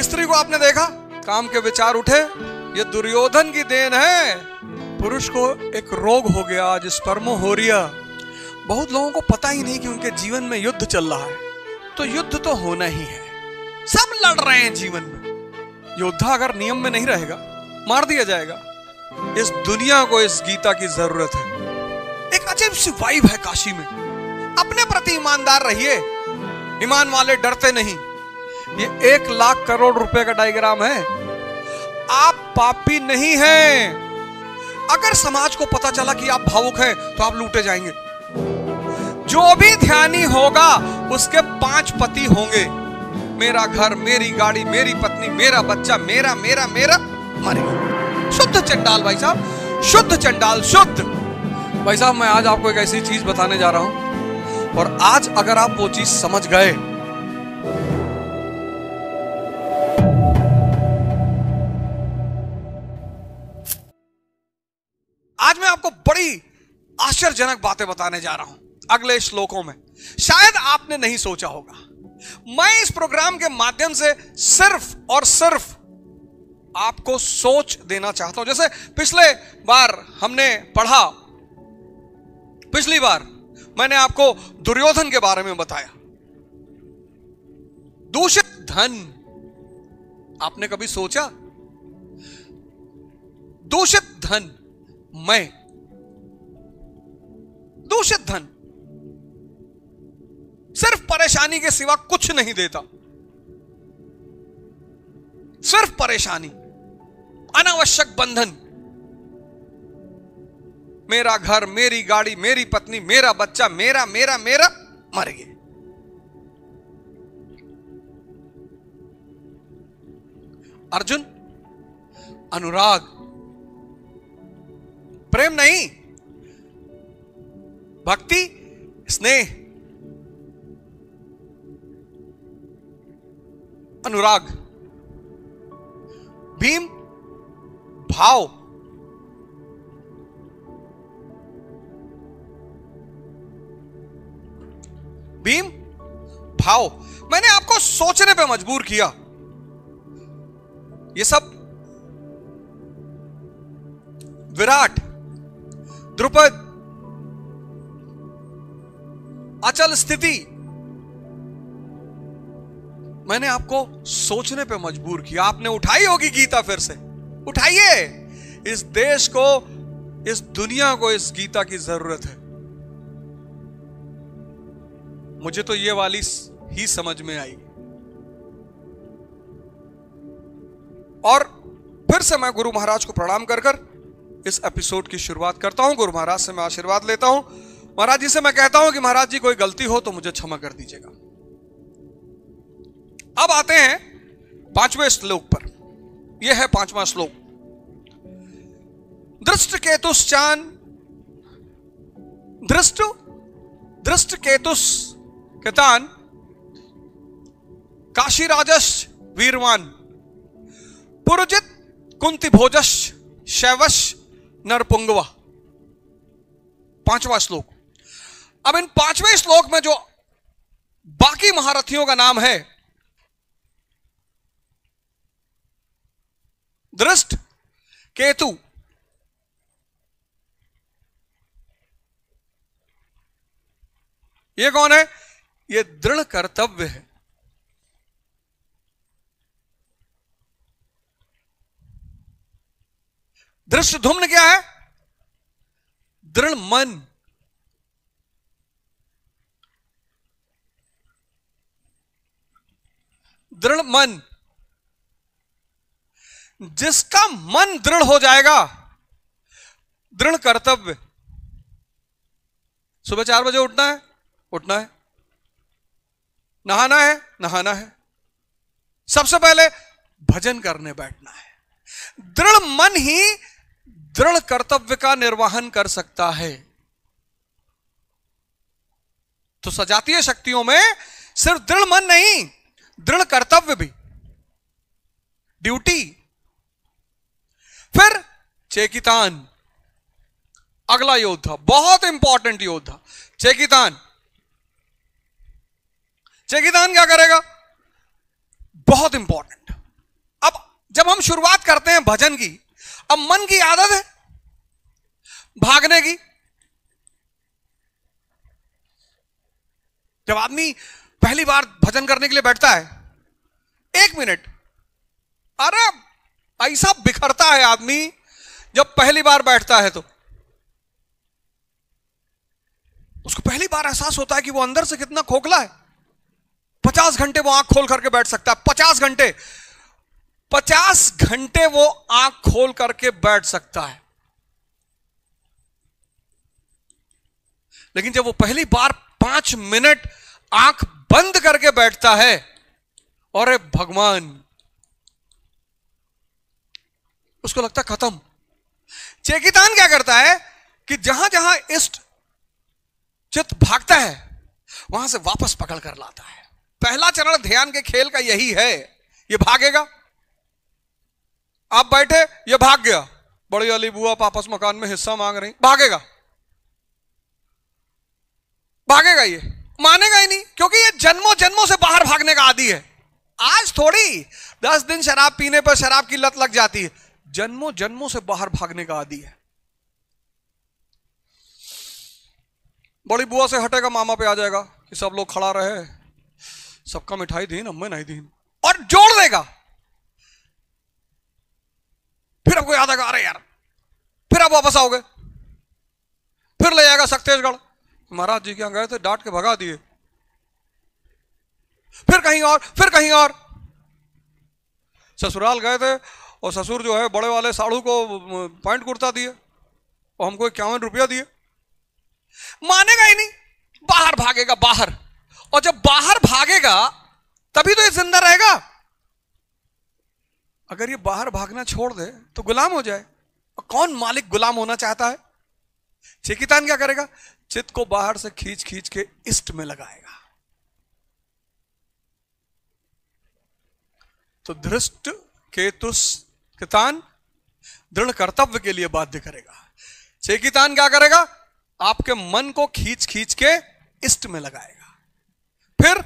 स्त्री को आपने देखा काम के विचार उठे ये दुर्योधन की देन है पुरुष को एक रोग हो गया जिस स्पर्मो हो रिया बहुत लोगों को पता ही नहीं कि उनके जीवन में युद्ध चल रहा है तो युद्ध तो होना ही है सब लड़ रहे हैं जीवन में योद्धा अगर नियम में नहीं रहेगा मार दिया जाएगा इस दुनिया को इस गीता की जरूरत है एक अजीब सी वाइब है काशी में अपने प्रति ईमानदार रहिए ईमान वाले डरते नहीं ये एक लाख करोड़ रुपए का डायग्राम है आप पापी नहीं हैं अगर समाज को पता चला कि आप भावुक हैं तो आप लूटे जाएंगे जो भी ध्यानी होगा उसके पांच पति होंगे मेरा घर मेरी गाड़ी मेरी पत्नी मेरा बच्चा मेरा मेरा मेरा मरे शुद्ध चंडाल भाई साहब शुद्ध चंडाल शुद्ध भाई साहब मैं आज आपको एक ऐसी चीज बताने जा रहा हूं और आज अगर आप वो चीज समझ गए आज मैं आपको बड़ी आश्चर्यजनक बातें बताने जा रहा हूं अगले श्लोकों में शायद आपने नहीं सोचा होगा मैं इस प्रोग्राम के माध्यम से सिर्फ और सिर्फ आपको सोच देना चाहता हूं जैसे पिछले बार हमने पढ़ा पिछली बार मैंने आपको दुर्योधन के बारे में बताया दूषित धन आपने कभी सोचा दूषित धन मैं दूषित धन सिर्फ परेशानी के सिवा कुछ नहीं देता सिर्फ परेशानी अनावश्यक बंधन मेरा घर मेरी गाड़ी मेरी पत्नी मेरा बच्चा मेरा मेरा मेरा मर गए अर्जुन अनुराग प्रेम नहीं भक्ति स्नेह अनुराग भीम भाव भीम भाव मैंने आपको सोचने पे मजबूर किया ये सब विराट द्रुपद अचल स्थिति मैंने आपको सोचने पे मजबूर किया आपने उठाई होगी गीता फिर से उठाइए इस देश को इस दुनिया को इस गीता की जरूरत है मुझे तो ये वाली ही समझ में आई और फिर से मैं गुरु महाराज को प्रणाम कर कर इस एपिसोड की शुरुआत करता हूँ गुरु महाराज से मैं आशीर्वाद लेता हूँ महाराज जी से मैं कहता हूँ कि महाराज जी कोई गलती हो तो मुझे क्षमा कर दीजिएगा अब आते हैं पांचवें श्लोक पर यह है पांचवा श्लोक दृष्ट केतुश्चान दृष्ट दृष्ट केतुस केतान काशी राजस वीरवान पुरजित कुंती भोजश शैवश नरपुंगवा पांचवा श्लोक अब इन पांचवें श्लोक में जो बाकी महारथियों का नाम है दृष्ट केतु ये कौन है ये दृढ़ कर्तव्य है दृष्ट धुम्न क्या है दृढ़ मन दृढ़ मन जिसका मन दृढ़ हो जाएगा दृढ़ कर्तव्य सुबह चार बजे उठना है उठना है नहाना है नहाना है सबसे पहले भजन करने बैठना है दृढ़ मन ही दृढ़ कर्तव्य का निर्वहन कर सकता है तो सजातीय शक्तियों में सिर्फ दृढ़ मन नहीं दृढ़ कर्तव्य भी ड्यूटी फिर चेकितान अगला योद्धा बहुत इंपॉर्टेंट योद्धा चेकितान चेकितान क्या करेगा बहुत इंपॉर्टेंट अब जब हम शुरुआत करते हैं भजन की अब मन की आदत है भागने की जब आदमी पहली बार भजन करने के लिए बैठता है एक मिनट अरे ऐसा बिखरता है आदमी जब पहली बार बैठता है तो उसको पहली बार एहसास होता है कि वो अंदर से कितना खोखला है पचास घंटे वो आंख खोल करके बैठ सकता है पचास घंटे पचास घंटे वो आंख खोल करके बैठ सकता है लेकिन जब वो पहली बार पांच मिनट आंख बंद करके बैठता है और भगवान उसको लगता खत्म चेकितान क्या करता है कि जहां जहां इष्ट चित भागता है वहां से वापस पकड़ कर लाता है पहला चरण ध्यान के खेल का यही है ये भागेगा आप बैठे ये भाग गया बड़ी अली बुआ पापस मकान में हिस्सा मांग रही भागेगा भागेगा ये मानेगा ही नहीं क्योंकि ये जन्मों जन्मों से बाहर भागने का आदि है आज थोड़ी दस दिन शराब पीने पर शराब की लत लग जाती है जन्मों जन्मों से बाहर भागने का आदि है बड़ी बुआ से हटेगा मामा पे आ जाएगा कि सब लोग खड़ा रहे सबका मिठाई दीन अम्मे नहीं दीन और जोड़ देगा फिर आपको याद आएगा अरे यार फिर आप वापस आओगे फिर ले जाएगा सख्तेशगढ़ महाराज जी के यहां गए थे डांट के भगा दिए फिर कहीं और फिर कहीं और ससुराल गए थे और ससुर जो है बड़े वाले साढ़ू को पैंट कुर्ता दिए और हमको इक्यावन रुपया दिए मानेगा ही नहीं बाहर भागेगा बाहर और जब बाहर भागेगा तभी तो ये जिंदा रहेगा अगर ये बाहर भागना छोड़ दे तो गुलाम हो जाए और कौन मालिक गुलाम होना चाहता है चेकितान क्या करेगा चित्त को बाहर से खींच खींच के इष्ट में लगाएगा तो धृष्ट केतुस कितान दृढ़ कर्तव्य के लिए बाध्य करेगा चेकितान क्या करेगा आपके मन को खींच खींच के इष्ट में लगाएगा फिर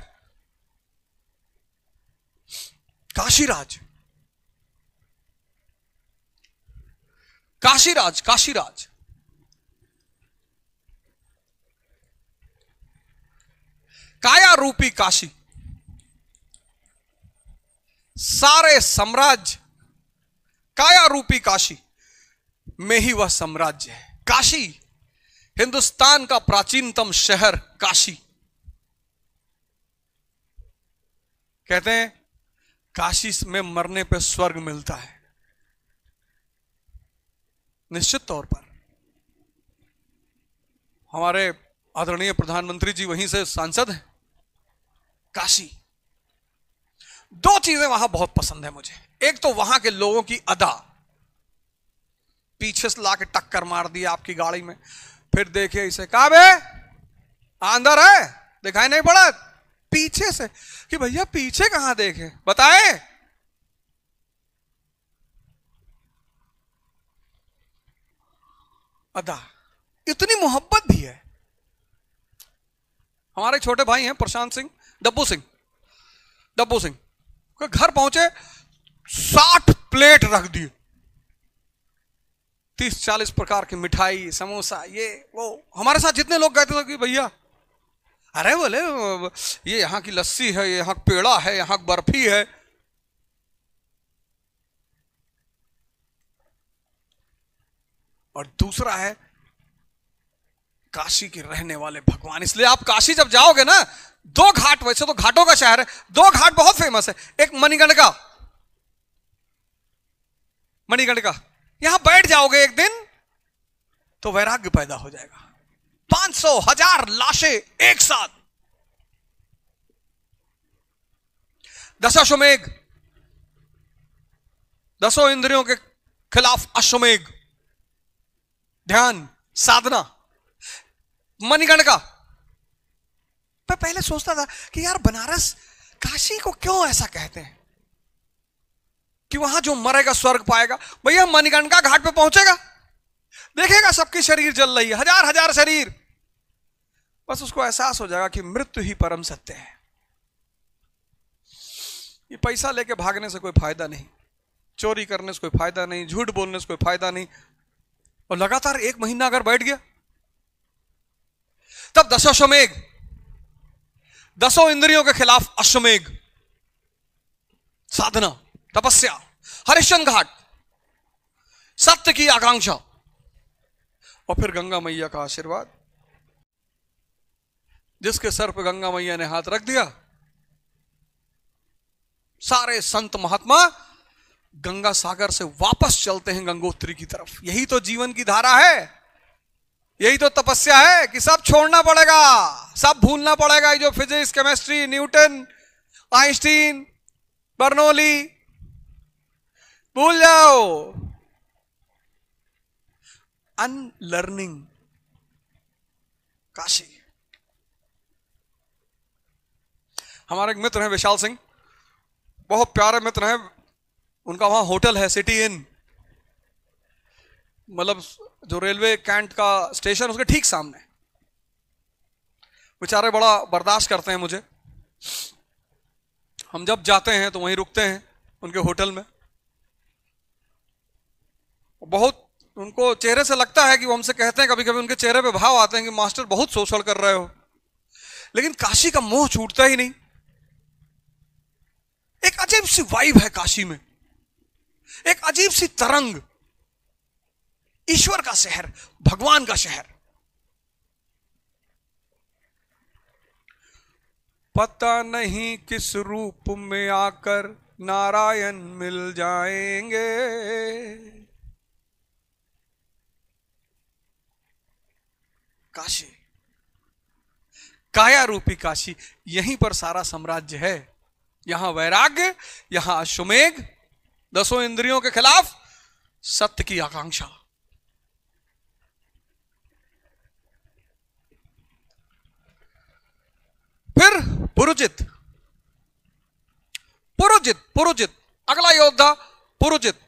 काशीराज काशीराज काशीराज काया रूपी काशी सारे साम्राज्य काया रूपी काशी में ही वह साम्राज्य है काशी हिंदुस्तान का प्राचीनतम शहर काशी कहते हैं काशी में मरने पर स्वर्ग मिलता है निश्चित तौर पर हमारे आदरणीय प्रधानमंत्री जी वहीं से सांसद हैं काशी दो चीजें वहां बहुत पसंद है मुझे एक तो वहां के लोगों की अदा पीछे से लाके टक्कर मार दिया आपकी गाड़ी में फिर देखे इसे कहा बे आंदर हाँ, है दिखाई नहीं पड़ा पीछे से कि भैया पीछे कहां देखे बताए अदा इतनी मोहब्बत भी है हमारे छोटे भाई हैं प्रशांत सिंह डब्बू सिंह डब्बू सिंह घर पहुंचे साठ प्लेट रख दिए तीस चालीस प्रकार की मिठाई समोसा ये वो हमारे साथ जितने लोग गए थे कि भैया अरे बोले ये यहाँ की लस्सी है ये यहाँ पेड़ा है यहाँ बर्फी है और दूसरा है काशी के रहने वाले भगवान इसलिए आप काशी जब जाओगे ना दो घाट वैसे तो घाटों का शहर है दो घाट बहुत फेमस है एक मणिगणका मणिगणका यहां बैठ जाओगे एक दिन तो वैराग्य पैदा हो जाएगा पांच सौ हजार लाशें एक साथ दशाश्वमेघ दसों इंद्रियों के खिलाफ अश्वमेघ ध्यान साधना का मैं पहले सोचता था कि यार बनारस काशी को क्यों ऐसा कहते हैं कि वहां जो मरेगा स्वर्ग पाएगा भैया मणिगण का घाट पे पहुंचेगा देखेगा सबकी शरीर जल रही है हजार हजार शरीर बस उसको एहसास हो जाएगा कि मृत्यु ही परम सत्य है ये पैसा लेके भागने से कोई फायदा नहीं चोरी करने से कोई फायदा नहीं झूठ बोलने से कोई फायदा नहीं और लगातार एक महीना अगर बैठ गया तब अश्वमेघ दसों इंद्रियों के खिलाफ अश्वमेघ साधना तपस्या हरिश्चंद घाट सत्य की आकांक्षा और फिर गंगा मैया का आशीर्वाद जिसके सर पर गंगा मैया ने हाथ रख दिया सारे संत महात्मा गंगा सागर से वापस चलते हैं गंगोत्री की तरफ यही तो जीवन की धारा है यही तो तपस्या है कि सब छोड़ना पड़ेगा सब भूलना पड़ेगा जो physics chemistry Newton Einstein Bernoulli भूल जाओ अनलर्निंग काशी हमारे एक मित्र हैं विशाल सिंह बहुत प्यारे मित्र हैं उनका वहां होटल है सिटी इन मतलब जो रेलवे कैंट का स्टेशन उसके ठीक सामने बेचारे बड़ा बर्दाश्त करते हैं मुझे हम जब जाते हैं तो वहीं रुकते हैं उनके होटल में बहुत उनको चेहरे से लगता है कि वो हमसे कहते हैं कभी कभी उनके चेहरे पे भाव आते हैं कि मास्टर बहुत शोषण कर रहे हो लेकिन काशी का मोह छूटता ही नहीं एक अजीब सी वाइब है काशी में एक अजीब सी तरंग ईश्वर का शहर भगवान का शहर पता नहीं किस रूप में आकर नारायण मिल जाएंगे काशी काया रूपी काशी यहीं पर सारा साम्राज्य है यहां वैराग्य यहां अश्वमेघ दसों इंद्रियों के खिलाफ सत्य की आकांक्षा फिर पुरुजित पुरुजित पुरुजित अगला योद्धा पुरुजित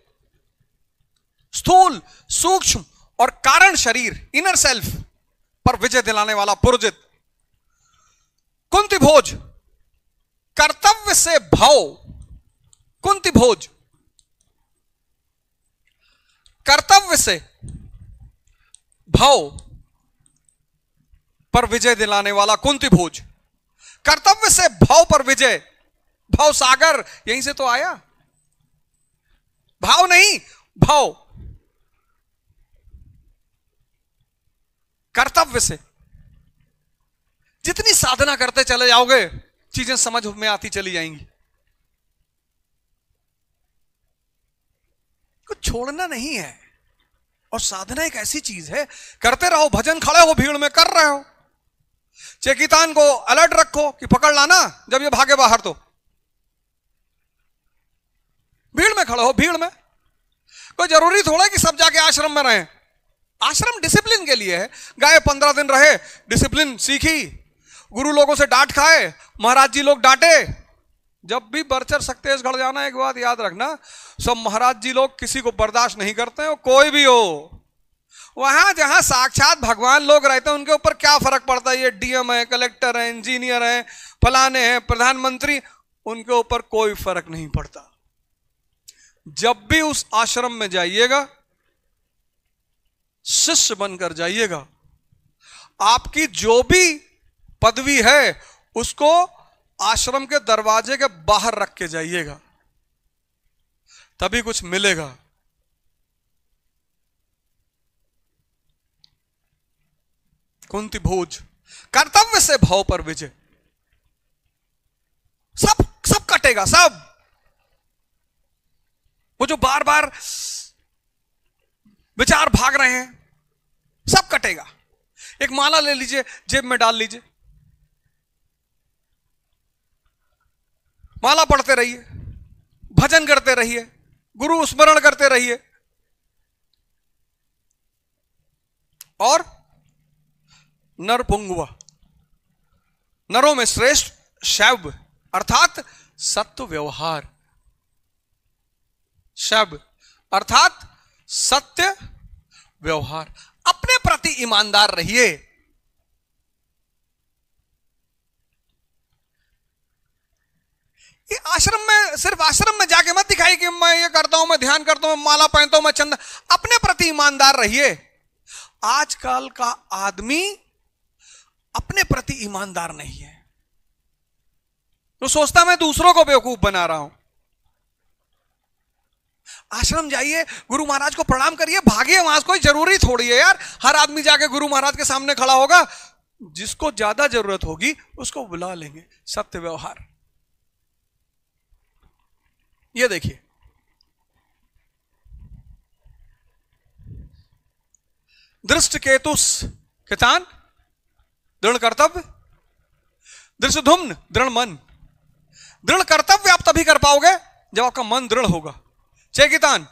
स्थूल सूक्ष्म और कारण शरीर इनर सेल्फ पर विजय दिलाने वाला पुरुजित कुंती भोज कर्तव्य से भाव कुंती भोज कर्तव्य से भाव पर विजय दिलाने वाला कुंती भोज कर्तव्य से भाव पर विजय भाव सागर यहीं से तो आया भाव नहीं भाव कर्तव्य से जितनी साधना करते चले जाओगे चीजें समझ में आती चली जाएंगी को छोड़ना नहीं है और साधना एक ऐसी चीज है करते रहो भजन खड़े हो भीड़ में कर रहे हो चेकितान को अलर्ट रखो कि पकड़ लाना जब ये भागे बाहर तो भीड़ में खड़े हो भीड़ में कोई जरूरी थोड़ा कि सब जाके आश्रम में रहे आश्रम डिसिप्लिन के लिए है गाय पंद्रह दिन रहे डिसिप्लिन सीखी गुरु लोगों से डांट खाए महाराज जी लोग डांटे जब भी बरचर सख्तेशगढ़ जाना एक बात याद रखना सब महाराज जी लोग किसी को बर्दाश्त नहीं करते हैं कोई भी हो वहां जहां साक्षात भगवान लोग रहते हैं उनके ऊपर क्या फर्क पड़ता है ये डीएम है कलेक्टर है इंजीनियर है फलाने हैं प्रधानमंत्री उनके ऊपर कोई फर्क नहीं पड़ता जब भी उस आश्रम में जाइएगा शिष्य बनकर जाइएगा आपकी जो भी पदवी है उसको आश्रम के दरवाजे के बाहर रख के जाइएगा तभी कुछ मिलेगा कुंती भोज कर्तव्य से भाव पर विजय सब सब कटेगा सब वो जो बार बार विचार भाग रहे हैं सब कटेगा एक माला ले लीजिए जेब में डाल लीजिए माला पढ़ते रहिए भजन करते रहिए गुरु स्मरण करते रहिए और नरपुंग नरों में श्रेष्ठ शैव अर्थात सत्व व्यवहार शैव अर्थात सत्य व्यवहार अपने प्रति ईमानदार रहिए ये आश्रम में सिर्फ आश्रम में जाके मत दिखाई कि मैं ये करता हूं मैं ध्यान करता हूं मैं माला पहनता हूं मैं चंद अपने प्रति ईमानदार रहिए आजकल का आदमी अपने प्रति ईमानदार नहीं है तो सोचता मैं दूसरों को बेवकूफ बना रहा हूं आश्रम जाइए गुरु महाराज को प्रणाम करिए भागिए वहां कोई जरूरी थोड़ी है यार हर आदमी जाके गुरु महाराज के सामने खड़ा होगा जिसको ज्यादा जरूरत होगी उसको बुला लेंगे सत्य व्यवहार ये देखिए दृष्ट केतुस कितान दृढ़ कर्तव्य दृष्ट धुम्न दृढ़ मन दृढ़ कर्तव्य आप तभी कर पाओगे जब आपका मन दृढ़ होगा कितान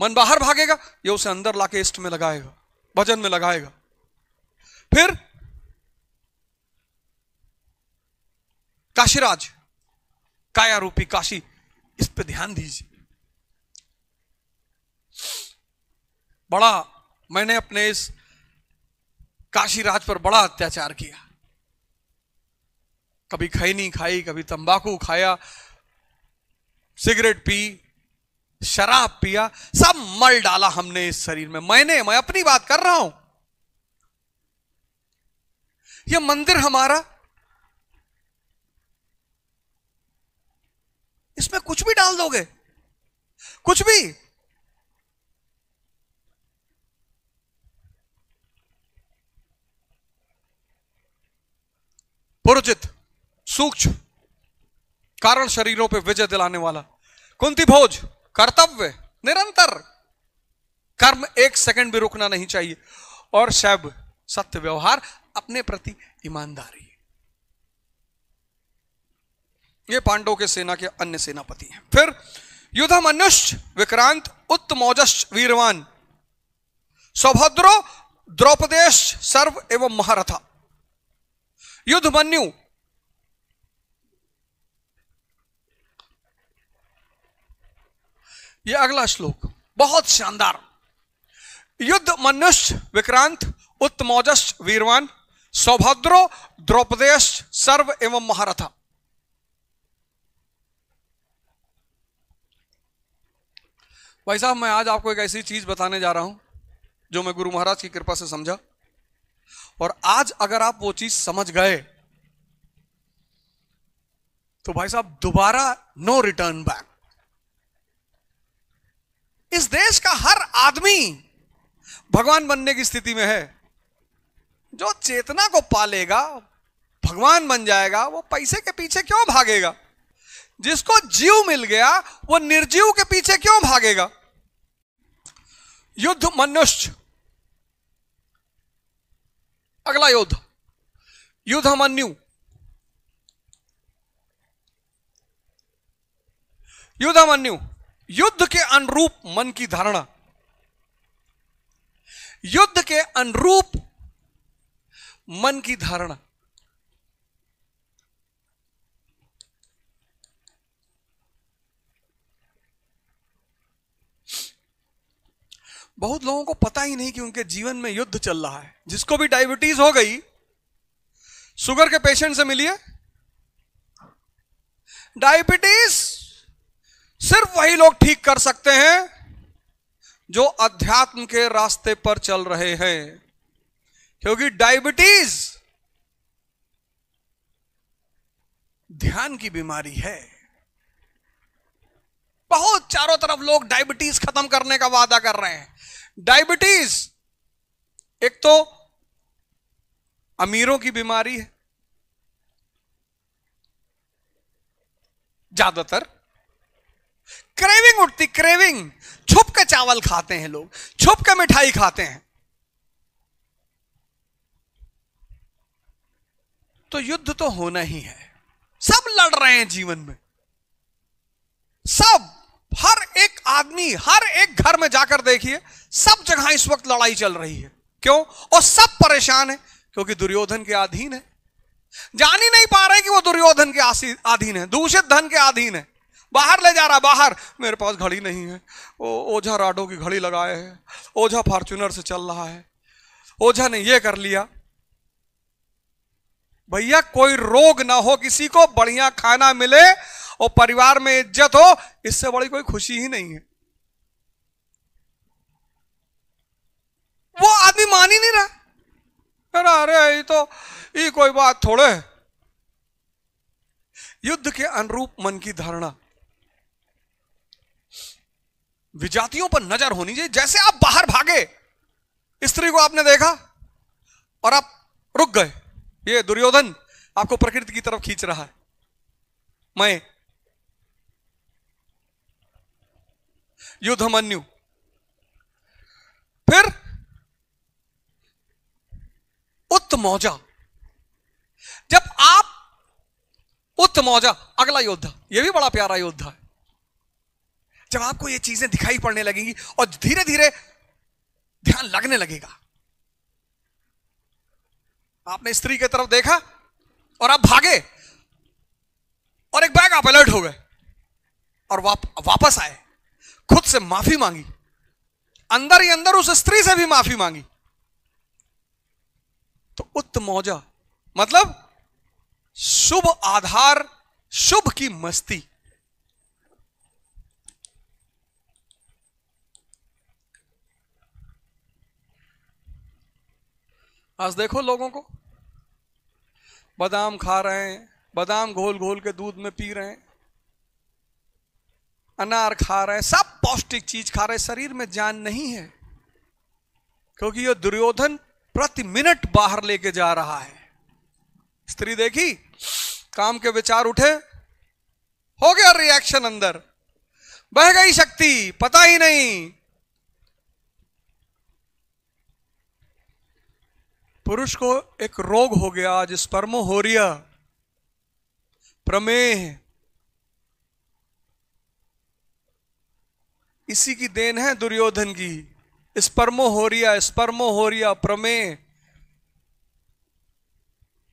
मन बाहर भागेगा ये उसे अंदर लाके इष्ट में लगाएगा भजन में लगाएगा फिर काशीराज काया रूपी काशी इस पर ध्यान दीजिए बड़ा मैंने अपने इस काशी राज पर बड़ा अत्याचार किया कभी खैनी खाई कभी तंबाकू खाया सिगरेट पी शराब पिया सब मल डाला हमने इस शरीर में मैंने मैं अपनी बात कर रहा हूं यह मंदिर हमारा इसमें कुछ भी डाल दोगे कुछ भी पुरोचित सूक्ष्म कारण शरीरों पे विजय दिलाने वाला कुंती भोज कर्तव्य निरंतर कर्म एक सेकंड भी रुकना नहीं चाहिए और शैब सत्य व्यवहार अपने प्रति ईमानदारी ये पांडव के सेना के अन्य सेनापति हैं फिर युद्धम अनुष्ठ विक्रांत उत्तमौजश्च वीरवान सौभद्रो द्रौपदेश सर्व एवं महारथा युद्ध मनु ये अगला श्लोक बहुत शानदार युद्ध मनुष्य विक्रांत उत्तमौजस वीरवान सौभद्रो द्रौपदेश सर्व एवं महारथा भाई साहब मैं आज आपको एक ऐसी चीज़ बताने जा रहा हूं जो मैं गुरु महाराज की कृपा से समझा और आज अगर आप वो चीज़ समझ गए तो भाई साहब दोबारा नो रिटर्न बैक इस देश का हर आदमी भगवान बनने की स्थिति में है जो चेतना को पालेगा भगवान बन जाएगा वो पैसे के पीछे क्यों भागेगा जिसको जीव मिल गया वो निर्जीव के पीछे क्यों भागेगा युद्ध मनुष्य अगला युद्ध युद्ध मन्यु युद्ध मन्यु युद्ध के अनुरूप मन की धारणा युद्ध के अनुरूप मन की धारणा बहुत लोगों को पता ही नहीं कि उनके जीवन में युद्ध चल रहा है जिसको भी डायबिटीज हो गई शुगर के पेशेंट से मिलिए डायबिटीज सिर्फ वही लोग ठीक कर सकते हैं जो अध्यात्म के रास्ते पर चल रहे हैं क्योंकि डायबिटीज ध्यान की बीमारी है बहुत चारों तरफ लोग डायबिटीज खत्म करने का वादा कर रहे हैं डायबिटीज एक तो अमीरों की बीमारी है ज्यादातर क्रेविंग उठती क्रेविंग छुप के चावल खाते हैं लोग छुप के मिठाई खाते हैं तो युद्ध तो होना ही है सब लड़ रहे हैं जीवन में सब हर एक आदमी हर एक घर में जाकर देखिए सब जगह इस वक्त लड़ाई चल रही है क्यों और सब परेशान है क्योंकि दुर्योधन के अधीन है जान ही नहीं पा रहे कि वो दुर्योधन के अधीन है दूषित धन के अधीन है बाहर ले जा रहा बाहर मेरे पास घड़ी नहीं है ओ ओझा राडो की घड़ी लगाए है ओझा फॉर्चुनर से चल रहा है ओझा ने ये कर लिया भैया कोई रोग ना हो किसी को बढ़िया खाना मिले और परिवार में इज्जत हो इससे बड़ी कोई खुशी ही नहीं है वो आदमी मान ही नहीं रहा अरे अरे ये तो ये कोई बात थोड़े है युद्ध के अनुरूप मन की धारणा विजातियों पर नजर होनी चाहिए जैसे आप बाहर भागे स्त्री को आपने देखा और आप रुक गए ये दुर्योधन आपको प्रकृति की तरफ खींच रहा है मैं युद्धमन्यु फिर उत्त मौजा जब आप उत्त मौजा अगला योद्धा यह भी बड़ा प्यारा योद्धा है जब आपको ये चीजें दिखाई पड़ने लगेंगी और धीरे धीरे ध्यान लगने लगेगा आपने स्त्री की तरफ देखा और आप भागे और एक बैग आप अलर्ट हो गए और वाप, वापस आए खुद से माफी मांगी अंदर ही अंदर उस स्त्री से भी माफी मांगी तो उत्त मौजा मतलब शुभ आधार शुभ की मस्ती आज देखो लोगों को बादाम खा रहे हैं बादाम घोल घोल के दूध में पी रहे हैं अनार खा रहे हैं सब पौष्टिक चीज खा रहे शरीर में जान नहीं है क्योंकि यह दुर्योधन प्रति मिनट बाहर लेके जा रहा है स्त्री देखी काम के विचार उठे हो गया रिएक्शन अंदर बह गई शक्ति पता ही नहीं पुरुष को एक रोग हो गया आज स्पर्मो हो रिया प्रमेह इसी की देन है दुर्योधन की स्पर्मो हो रिया स्पर्मो हो रिया प्रमेय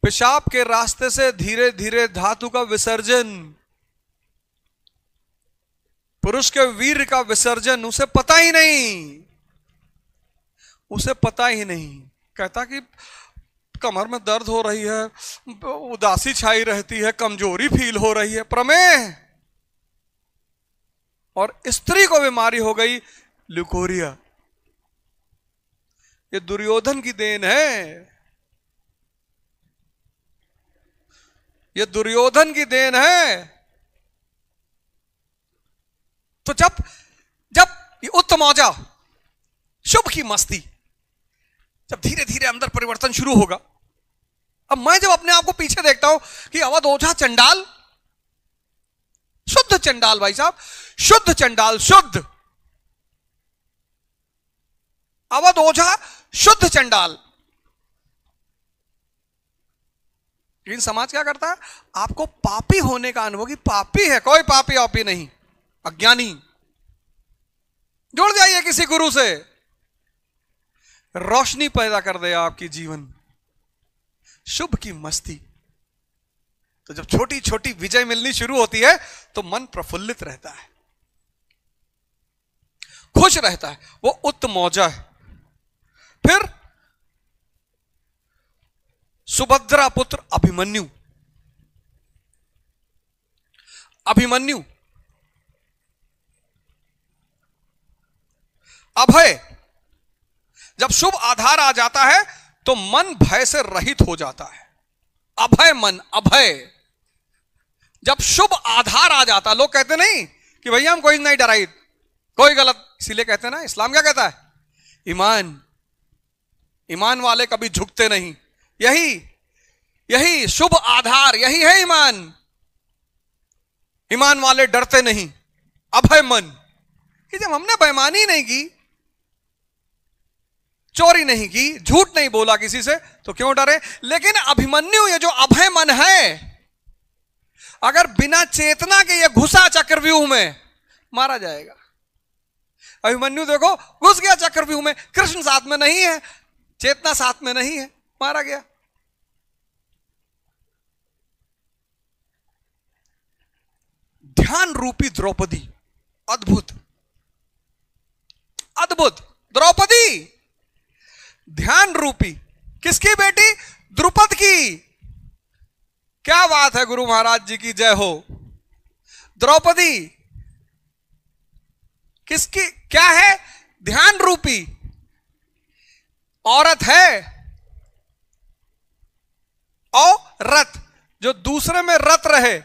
पेशाब के रास्ते से धीरे धीरे धातु का विसर्जन पुरुष के वीर का विसर्जन उसे पता ही नहीं उसे पता ही नहीं कहता कि कमर में दर्द हो रही है उदासी छाई रहती है कमजोरी फील हो रही है प्रमेय और स्त्री को बीमारी हो गई ल्यूकोरिया ये दुर्योधन की देन है ये दुर्योधन की देन है तो जब जब ये उत्तम औजा शुभ की मस्ती जब धीरे धीरे अंदर परिवर्तन शुरू होगा अब मैं जब अपने आप को पीछे देखता हूं कि अवध ओझा चंडाल शुद्ध चंडाल भाई साहब शुद्ध चंडाल शुद्ध अवध ओझा शुद्ध चंडाल लेकिन समाज क्या करता है आपको पापी होने का अनुभव कि पापी है कोई पापी ऑपी नहीं अज्ञानी जुड़ जाइए किसी गुरु से रोशनी पैदा कर दे आपकी जीवन शुभ की मस्ती तो जब छोटी छोटी विजय मिलनी शुरू होती है तो मन प्रफुल्लित रहता है खुश रहता है वो उत्तमौजा है फिर सुभद्रा पुत्र अभिमन्यु अभिमन्यु अभय जब शुभ आधार आ जाता है तो मन भय से रहित हो जाता है अभय मन अभय जब शुभ आधार आ जाता लोग कहते नहीं कि भैया हम कोई नहीं डराई कोई गलत इसीलिए कहते ना इस्लाम क्या कहता है ईमान ईमान वाले कभी झुकते नहीं यही यही शुभ आधार यही है ईमान ईमान वाले डरते नहीं अभय मन कि जब हमने बेमानी नहीं की चोरी नहीं की झूठ नहीं बोला किसी से तो क्यों डरे लेकिन अभिमन्यु ये जो अभय मन है अगर बिना चेतना के ये घुसा चक्रव्यूह में मारा जाएगा अभिमन्यु देखो घुस गया चक्रव्यूह में कृष्ण साथ में नहीं है चेतना साथ में नहीं है मारा गया ध्यान रूपी द्रौपदी अद्भुत अद्भुत द्रौपदी ध्यान रूपी किसकी बेटी द्रुपद की क्या बात है गुरु महाराज जी की जय हो द्रौपदी किसकी क्या है ध्यान रूपी औरत है और रथ जो दूसरे में रथ रहे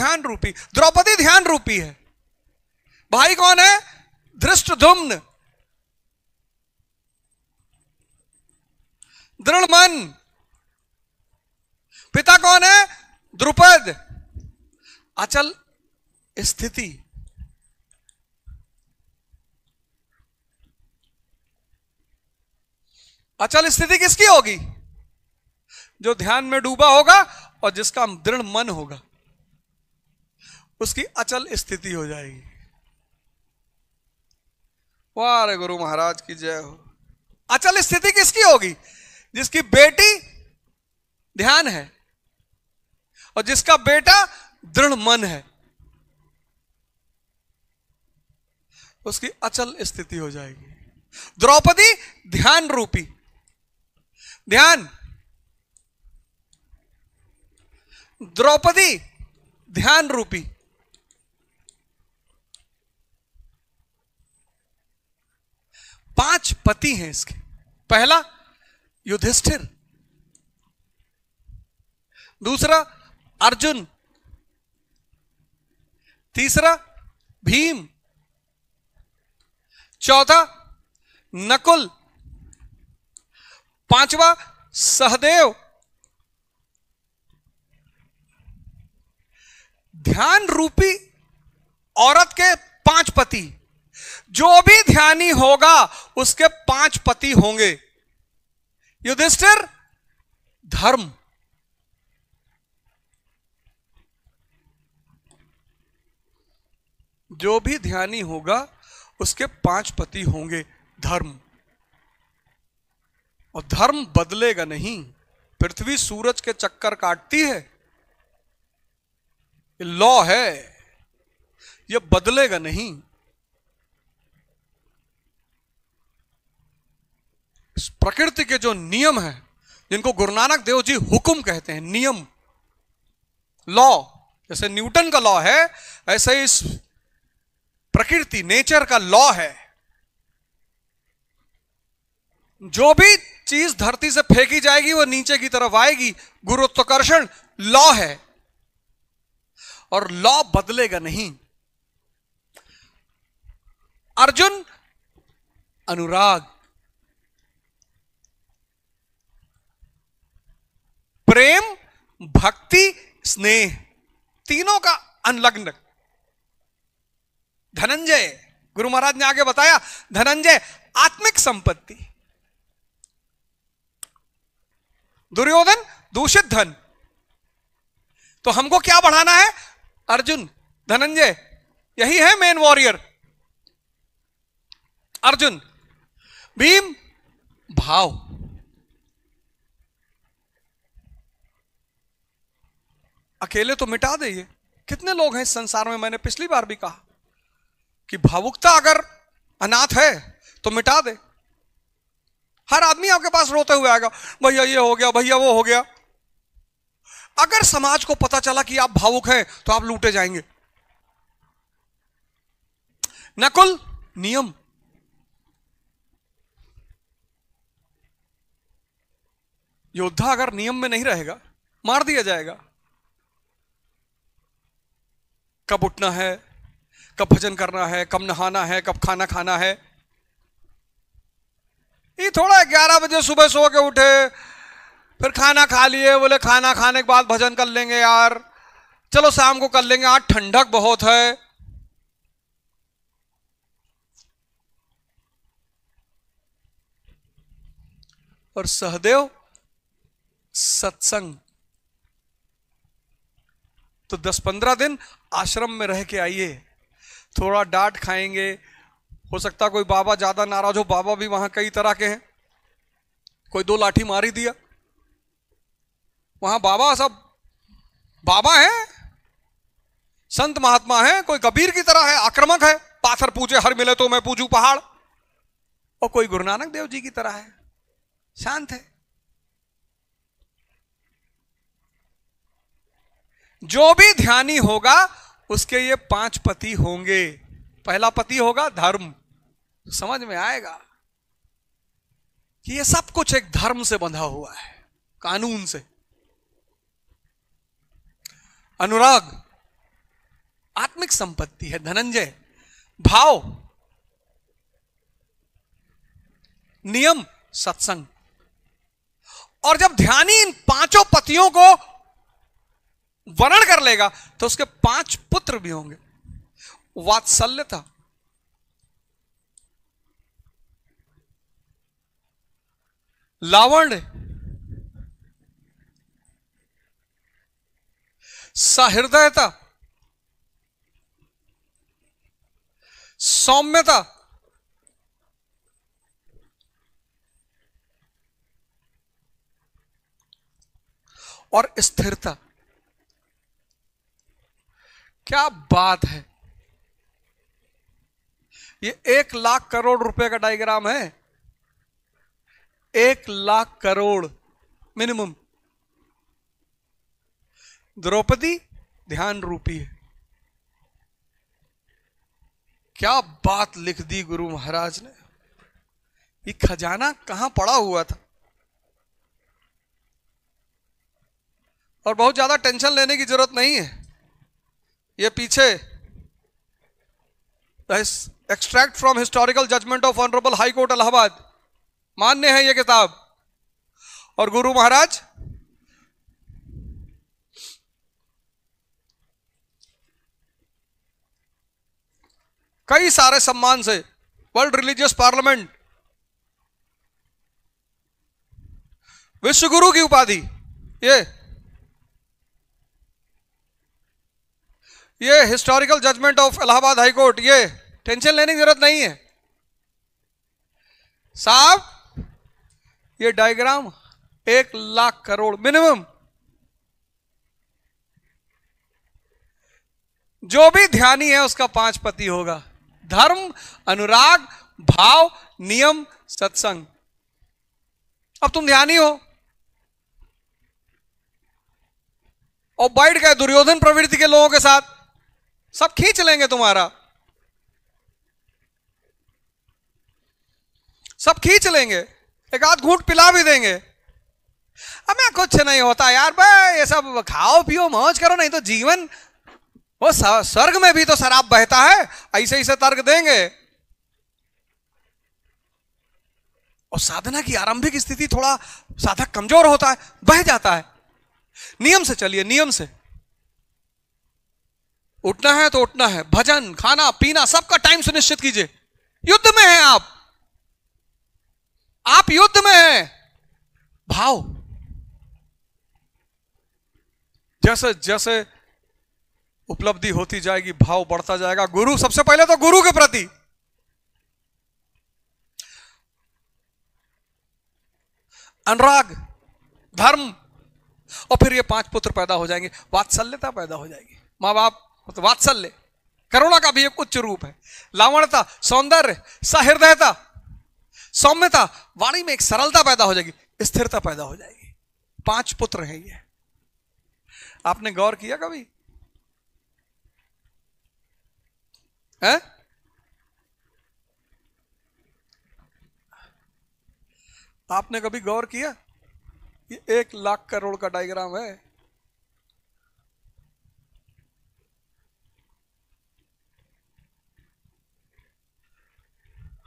ध्यान रूपी द्रौपदी ध्यान रूपी है भाई कौन है धृष्ट धुम्न दृढ़ मन पिता कौन है द्रुपद अचल स्थिति अचल स्थिति किसकी होगी जो ध्यान में डूबा होगा और जिसका दृढ़ मन होगा उसकी अचल स्थिति हो जाएगी वाह गुरु महाराज की जय हो अचल स्थिति किसकी होगी जिसकी बेटी ध्यान है और जिसका बेटा दृढ़ मन है उसकी अचल स्थिति हो जाएगी द्रौपदी ध्यान रूपी ध्यान द्रौपदी ध्यान रूपी पांच पति हैं इसके पहला युधिष्ठिर दूसरा अर्जुन तीसरा भीम चौथा नकुल पांचवा सहदेव ध्यान रूपी औरत के पांच पति जो भी ध्यानी होगा उसके पांच पति होंगे युधिष्ठिर धर्म जो भी ध्यानी होगा उसके पांच पति होंगे धर्म और धर्म बदलेगा नहीं पृथ्वी सूरज के चक्कर काटती है लॉ है यह बदलेगा नहीं प्रकृति के जो नियम है जिनको गुरु नानक देव जी हुक्म कहते हैं नियम लॉ जैसे न्यूटन का लॉ है ऐसे इस प्रकृति नेचर का लॉ है जो भी चीज धरती से फेंकी जाएगी वो नीचे की तरफ आएगी गुरुत्वाकर्षण लॉ है और लॉ बदलेगा नहीं अर्जुन अनुराग प्रेम भक्ति स्नेह तीनों का अनलग्न धनंजय गुरु महाराज ने आगे बताया धनंजय आत्मिक संपत्ति दुर्योधन दूषित धन तो हमको क्या बढ़ाना है अर्जुन धनंजय यही है मेन वॉरियर अर्जुन भीम भाव अकेले तो मिटा दे ये कितने लोग हैं इस संसार में मैंने पिछली बार भी कहा कि भावुकता अगर अनाथ है तो मिटा दे हर आदमी आपके पास रोते हुए आएगा भैया ये हो गया भैया वो हो गया अगर समाज को पता चला कि आप भावुक हैं तो आप लूटे जाएंगे नकुल नियम योद्धा अगर नियम में नहीं रहेगा मार दिया जाएगा कब उठना है कब भजन करना है कब नहाना है कब खाना खाना है ये थोड़ा ग्यारह बजे सुबह सो के उठे फिर खाना खा लिए बोले खाना खाने के बाद भजन कर लेंगे यार चलो शाम को कर लेंगे आज ठंडक बहुत है और सहदेव सत्संग तो दस पंद्रह दिन आश्रम में रह के आइए थोड़ा डांट खाएंगे हो सकता कोई बाबा ज़्यादा नाराज हो बाबा भी वहाँ कई तरह के हैं कोई दो लाठी मार ही दिया वहाँ बाबा सब बाबा हैं संत महात्मा हैं कोई कबीर की तरह है आक्रमक है पाथर पूजे हर मिले तो मैं पूजू पहाड़ और कोई गुरु नानक देव जी की तरह है शांत है जो भी ध्यानी होगा उसके ये पांच पति होंगे पहला पति होगा धर्म समझ में आएगा कि ये सब कुछ एक धर्म से बंधा हुआ है कानून से अनुराग आत्मिक संपत्ति है धनंजय भाव नियम सत्संग और जब ध्यानी इन पांचों पतियों को वर्ण कर लेगा तो उसके पांच पुत्र भी होंगे वात्सल्य था लावण्य सहृदयता सौम्यता और स्थिरता क्या बात है ये एक लाख करोड़ रुपए का डायग्राम है एक लाख करोड़ मिनिमम द्रौपदी ध्यान रूपी है क्या बात लिख दी गुरु महाराज ने ये खजाना कहां पड़ा हुआ था और बहुत ज्यादा टेंशन लेने की जरूरत नहीं है ये पीछे extract from historical judgement of honourable high court Allahabad मान्य है ये किताब और गुरु महाराज कई सारे सम्मान से वर्ल्ड रिलीजियस पार्लियामेंट विश्व गुरु की उपाधि ये ये historical judgement of Allahabad high court ये टेंशन लेने की जरूरत नहीं है साहब ये डायग्राम एक लाख करोड़ मिनिमम जो भी ध्यानी है उसका पांच पति होगा धर्म अनुराग भाव नियम सत्संग अब तुम ध्यानी हो और बैठ गए दुर्योधन प्रवृत्ति के लोगों के साथ सब खींच लेंगे तुम्हारा सब खींच लेंगे एक आध घूट पिला भी देंगे हमें कुछ नहीं होता यार भाई ये सब खाओ पियो मौज करो नहीं तो जीवन वो स्वर्ग में भी तो शराब बहता है ऐसे ऐसे तर्क देंगे और साधना की आरंभिक स्थिति थोड़ा साधक कमजोर होता है बह जाता है नियम से चलिए नियम से उठना है तो उठना है भजन खाना पीना सबका टाइम सुनिश्चित कीजिए युद्ध में है आप आप युद्ध में है भाव जैसे जैसे उपलब्धि होती जाएगी भाव बढ़ता जाएगा गुरु सबसे पहले तो गुरु के प्रति अनुराग धर्म और फिर ये पांच पुत्र पैदा हो जाएंगे वात्सल्यता पैदा हो जाएगी मां बाप तो वात्सल्य करुणा का भी एक उच्च रूप है लावणता सौंदर्य सहृदयता सौम्यता वाणी में एक सरलता पैदा हो जाएगी स्थिरता पैदा हो जाएगी पांच पुत्र हैं ये आपने गौर किया कभी है आपने कभी गौर किया ये एक लाख करोड़ का डायग्राम है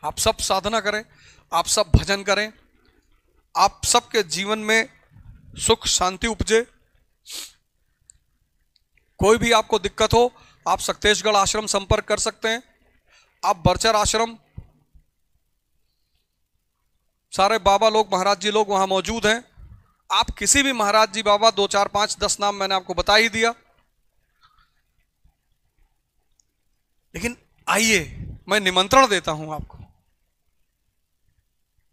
आप सब साधना करें आप सब भजन करें आप सबके जीवन में सुख शांति उपजे कोई भी आपको दिक्कत हो आप सक्तेशगढ़ आश्रम संपर्क कर सकते हैं आप बर्चर आश्रम सारे बाबा लोग महाराज जी लोग वहां मौजूद हैं आप किसी भी महाराज जी बाबा दो चार पांच दस नाम मैंने आपको बता ही दिया लेकिन आइए मैं निमंत्रण देता हूं आपको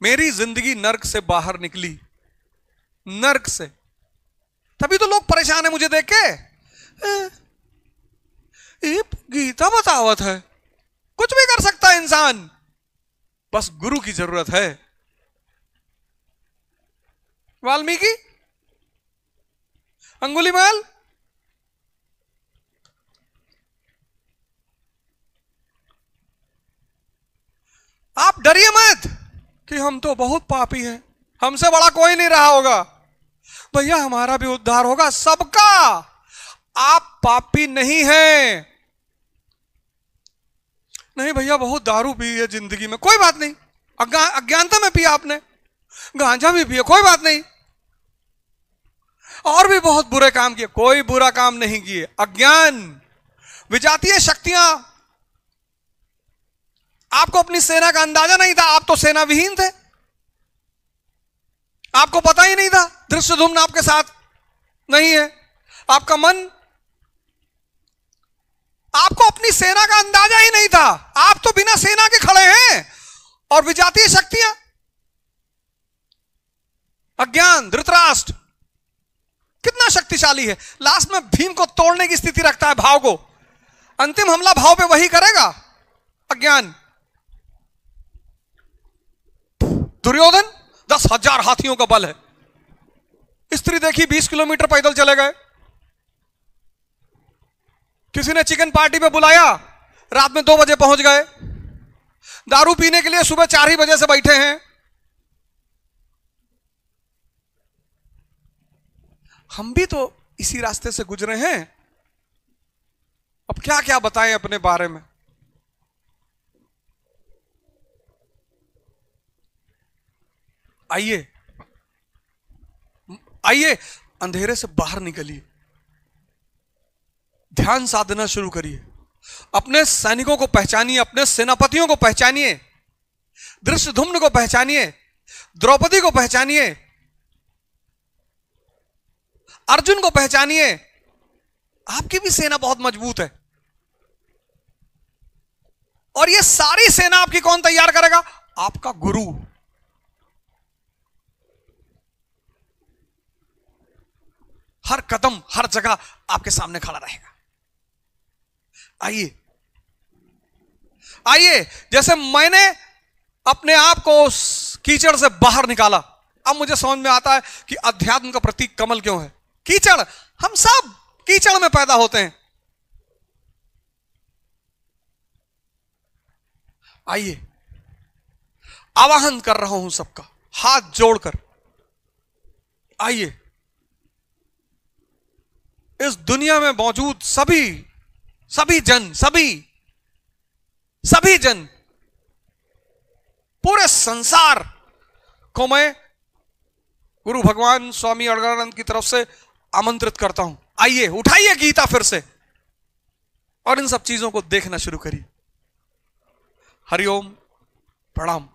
मेरी जिंदगी नर्क से बाहर निकली नर्क से तभी तो लोग परेशान है मुझे देख के गीता बतावत है कुछ भी कर सकता है इंसान बस गुरु की जरूरत है वाल्मीकि अंगुली माल आप डरिए मत कि हम तो बहुत पापी हैं हमसे बड़ा कोई नहीं रहा होगा भैया हमारा भी उद्धार होगा सबका आप पापी नहीं हैं नहीं भैया बहुत दारू पी है जिंदगी में कोई बात नहीं अज्ञानता में पिया आपने गांजा भी पिया कोई बात नहीं और भी बहुत बुरे काम किए कोई बुरा काम नहीं किए अज्ञान विजातीय शक्तियां आपको अपनी सेना का अंदाजा नहीं था आप तो सेना विहीन थे आपको पता ही नहीं था दृश्य धूम आपके साथ नहीं है आपका मन आपको अपनी सेना का अंदाजा ही नहीं था आप तो बिना सेना के खड़े हैं और विजातीय शक्तियां अज्ञान धृतराष्ट्र कितना शक्तिशाली है लास्ट में भीम को तोड़ने की स्थिति रखता है भाव को अंतिम हमला भाव पे वही करेगा अज्ञान दुर्योधन दस हजार हाथियों का बल है स्त्री देखी बीस किलोमीटर पैदल चले गए किसी ने चिकन पार्टी में बुलाया रात में दो बजे पहुंच गए दारू पीने के लिए सुबह चार ही बजे से बैठे हैं हम भी तो इसी रास्ते से गुजरे हैं अब क्या क्या बताएं अपने बारे में आइए आइए अंधेरे से बाहर निकलिए ध्यान साधना शुरू करिए अपने सैनिकों को पहचानिए अपने सेनापतियों को पहचानिए दृश्यधुम्न को पहचानिए द्रौपदी को पहचानिए अर्जुन को पहचानिए आपकी भी सेना बहुत मजबूत है और ये सारी सेना आपकी कौन तैयार करेगा आपका गुरु हर कदम हर जगह आपके सामने खड़ा रहेगा आइए आइए जैसे मैंने अपने आप को उस कीचड़ से बाहर निकाला अब मुझे समझ में आता है कि अध्यात्म का प्रतीक कमल क्यों है कीचड़ हम सब कीचड़ में पैदा होते हैं आइए आवाहन कर रहा हूं सबका हाथ जोड़कर आइए इस दुनिया में मौजूद सभी सभी जन सभी सभी जन पूरे संसार को मैं गुरु भगवान स्वामी अड़गानंद की तरफ से आमंत्रित करता हूं आइए उठाइए गीता फिर से और इन सब चीजों को देखना शुरू करिए हरिओम प्रणाम